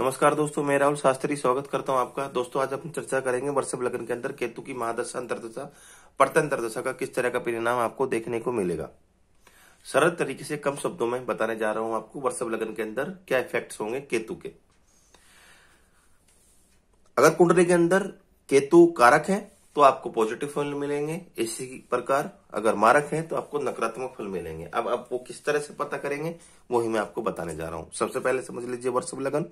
नमस्कार दोस्तों मैं राहुल शास्त्री स्वागत करता हूं आपका दोस्तों आज हम चर्चा करेंगे वर्षभ लग्न के अंदर केतु की महादशा अंतरदशा परतंत्र दशा का किस तरह का परिणाम आपको देखने को मिलेगा सरल तरीके से कम शब्दों में बताने जा रहा हूं आपको वर्षभ लग्न के अंदर क्या इफेक्ट होंगे केतु के अगर कुंडली के अंदर केतु कारक है तो आपको पॉजिटिव फल मिलेंगे इसी प्रकार अगर मारक है तो आपको नकारात्मक फल मिलेंगे अब आप वो किस तरह से पता करेंगे वही मैं आपको बताने जा रहा हूं सबसे पहले समझ लीजिए वर्षभ लगन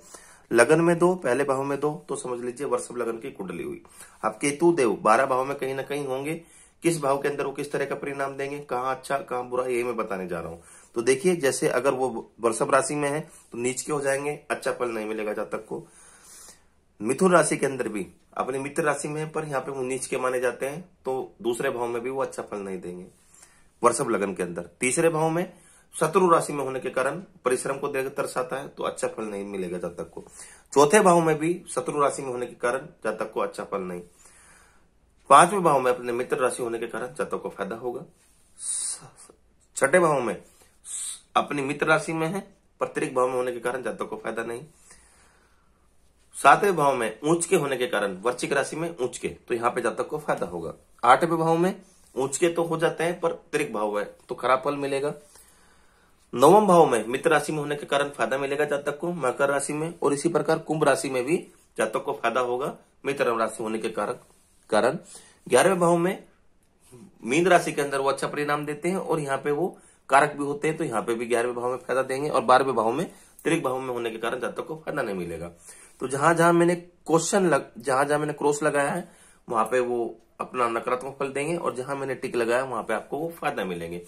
लगन में दो पहले भाव में दो तो समझ लीजिए वर्षभ लगन की कुंडली हुई अब केतु देव बारह भाव में कहीं ना कहीं होंगे किस भाव के अंदर वो किस तरह का परिणाम देंगे कहाँ अच्छा कहाँ बुरा यही मैं बताने जा रहा हूँ तो देखिए जैसे अगर वो वर्षभ राशि में है तो नीच के हो जाएंगे अच्छा फल नहीं मिलेगा जब तक को मिथुन राशि के अंदर भी अपने मित्र राशि में पर यहाँ पे वो नीच के माने जाते हैं तो दूसरे भाव में भी वो अच्छा फल नहीं देंगे वर्षभ लगन के अंदर तीसरे भाव में शत्रु राशि में होने के कारण परिश्रम को देख दर्शाता है तो अच्छा फल नहीं मिलेगा जातक को चौथे भाव में भी शत्रु राशि में होने के कारण जातक को अच्छा फल नहीं पांचवे भाव में अपने मित्र राशि होने के कारण जातक को फायदा होगा छठे भाव में अपनी मित्र राशि में है प्रत्येक भाव में होने के कारण जातक को फायदा नहीं सातवें भाव में ऊंच के होने के कारण वर्षिक राशि में ऊंच के तो यहाँ पे जातक को फायदा होगा आठवें भाव में ऊंच के तो हो जाते हैं पर त्रिक भाव है तो खराब फल मिलेगा नवम भाव में मित्र राशि में होने के कारण फायदा मिलेगा जातक को मकर राशि में और इसी प्रकार कुंभ राशि में भी जातक को फायदा होगा मित्र राशि होने के कारण कारण ग्यारहवें भाव में मीन राशि के अंदर वो अच्छा परिणाम देते हैं और यहाँ पे वो कारक भी होते हैं तो यहाँ पे भी ग्यारहवें भाव में फायदा देंगे और बारहवें भाव में त्रिक भाव में होने के कारण जातक को फायदा नहीं मिलेगा तो जहां जहां मैंने क्वेश्चन लग जहां जहां मैंने क्रॉस लगाया है वहां पे वो अपना नकारात्मक फल देंगे और जहां मैंने टिक लगाया वहां पे आपको वो फायदा मिलेंगे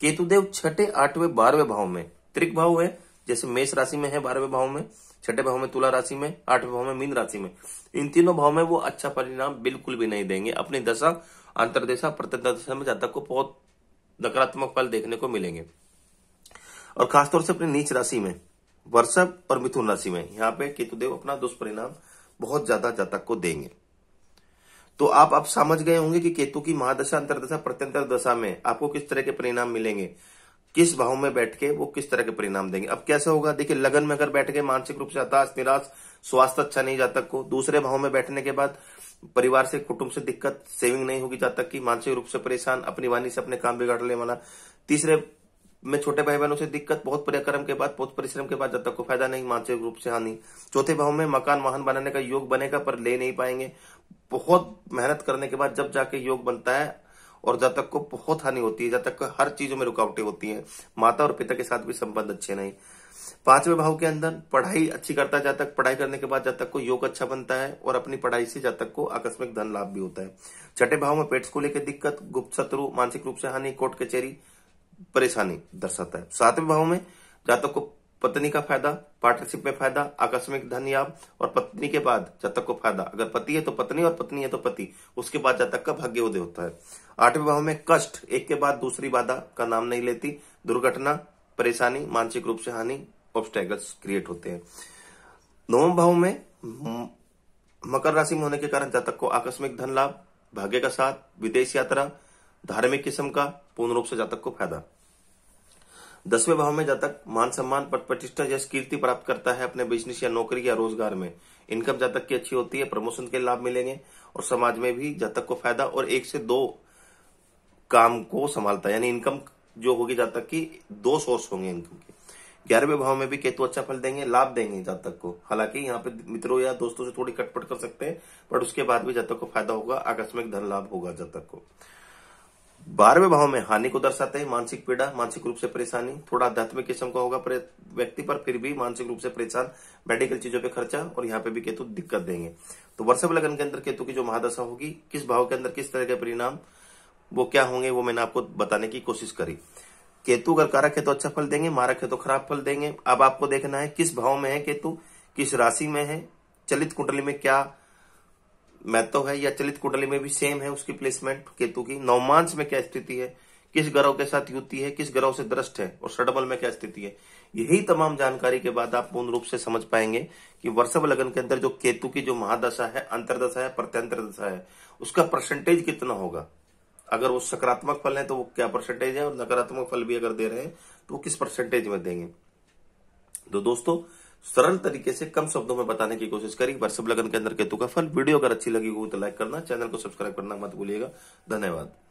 केतुदेव छठे आठवें बारहवें भाव में त्रिक भाव है जैसे मेष राशि में है बारहवें भाव में छठे भाव में तुला राशि में आठवें भाव में मीन राशि में इन तीनों भाव में वो अच्छा परिणाम बिल्कुल भी नहीं देंगे अपनी दशा अंतरदशा दशा में जातक को बहुत नकारात्मक फल देखने को मिलेंगे और खासतौर से अपनी नीच राशि में वर्षभ और मिथुन राशि में यहां पे केतुदेव अपना दुष्परिणाम बहुत ज्यादा जातक को देंगे तो आप अब समझ गए होंगे कि केतु की महादशा अंतरदशा प्रत्यंतर दशा में आपको किस तरह के परिणाम मिलेंगे किस भाव में बैठ के वो किस तरह के परिणाम देंगे अब कैसा होगा देखिए लगन में अगर बैठ के मानसिक रूप से हताश निराश स्वास्थ्य अच्छा नहीं जातक को दूसरे भाव में बैठने के बाद परिवार से कुटुंब से दिक्कत सेविंग नहीं होगी जातक की मानसिक रूप से परेशान अपनी वाणी से अपने काम बिगाड़ ले वाला तीसरे में छोटे भाई बहनों से दिक्कत बहुत परिक्रम के बाद बहुत परिश्रम के बाद जब तक को फायदा नहीं मानसिक रूप से हानि चौथे भाव में मकान वाहन बनाने का योग बनेगा पर ले नहीं पाएंगे बहुत मेहनत करने के बाद जब जाके योग बनता है और जब तक को बहुत हानि होती है जब तक हर चीजों में रुकावटें होती है माता और पिता के साथ भी संबंध अच्छे नहीं पांचवे भाव के अंदर पढ़ाई अच्छी करता है जब तक पढ़ाई करने के बाद जब तक को योग अच्छा बनता है और अपनी पढ़ाई से जब तक को आकस्मिक धन लाभ भी होता है छठे भाव में पेट्स को लेकर दिक्कत गुप्त शत्रु मानसिक रूप से हानि कोर्ट कचेरी परेशानी दर्शाता है सातवें भाव में जातक को पत्नी का फायदा पार्टनरशिप में फायदा आकस्मिक धन या और पत्नी के बाद जातक को फायदा अगर पति है तो पत्नी और पत्नी है तो पति उसके बाद जातक का भाग्य उदय होता है आठवें भाव में कष्ट एक के बाद दूसरी बाधा का नाम नहीं लेती दुर्घटना परेशानी मानसिक रूप से हानि ऑब्स्टेगल्स क्रिएट होते हैं नवम भाव में मकर राशि में होने के कारण जातक को आकस्मिक धन लाभ भाग्य का साथ विदेश यात्रा धार्मिक किस्म का पूर्ण रूप से जातक को फायदा दसवें भाव में जातक मान सम्मान पद प्रतिष्ठा या कीर्ति प्राप्त करता है अपने बिजनेस या नौकरी या रोजगार में इनकम जातक की अच्छी होती है प्रमोशन के लाभ मिलेंगे और समाज में भी जातक को फायदा और एक से दो काम को संभालता है यानी इनकम जो होगी जातक की दो सोर्स होंगे इनकम के ग्यारहवें भाव में भी केतु अच्छा फल देंगे लाभ देंगे जातक को हालांकि यहाँ पे मित्रों या दोस्तों से थोड़ी कटपट कर सकते हैं बट उसके बाद भी जातक को फायदा होगा आकस्मिक धन लाभ होगा जातक को बारहवें भाव में हानि को दर्शाते हैं मानसिक पीड़ा मानसिक रूप से परेशानी थोड़ा आध्यात्मिक किस्म का होगा व्यक्ति पर फिर भी मानसिक रूप से परेशान मेडिकल चीजों पे खर्चा और यहाँ पे भी केतु दिक्कत देंगे तो वर्षभ लगन के अंदर केतु की जो महादशा होगी किस भाव के अंदर किस तरह के परिणाम वो क्या होंगे वो मैंने आपको बताने की कोशिश करी केतु अगर कारक है तो अच्छा फल देंगे मारक है तो खराब फल देंगे अब आपको देखना है किस भाव में है केतु किस राशि में है चलित कुंडली में क्या मैतो है या चलित कुंडली में भी सेम है उसकी प्लेसमेंट केतु की नवमांश में क्या स्थिति है किस ग्रह के साथ युति है किस ग्रह से दृष्ट है और सड़बल में क्या स्थिति है यही तमाम जानकारी के बाद आप पूर्ण रूप से समझ पाएंगे कि वर्षभ लगन के अंदर जो केतु की जो महादशा है अंतरदशा है प्रत्यंतर दशा है उसका परसेंटेज कितना होगा अगर वो सकारात्मक फल है तो वो क्या परसेंटेज है और नकारात्मक फल भी अगर दे रहे हैं तो वो किस परसेंटेज में देंगे तो दोस्तों सरल तरीके से कम शब्दों में बताने की कोशिश करी वर्षभ लगन के अंदर केतु का फल वीडियो अगर अच्छी लगी हो तो लाइक करना चैनल को सब्सक्राइब करना मत भूलिएगा धन्यवाद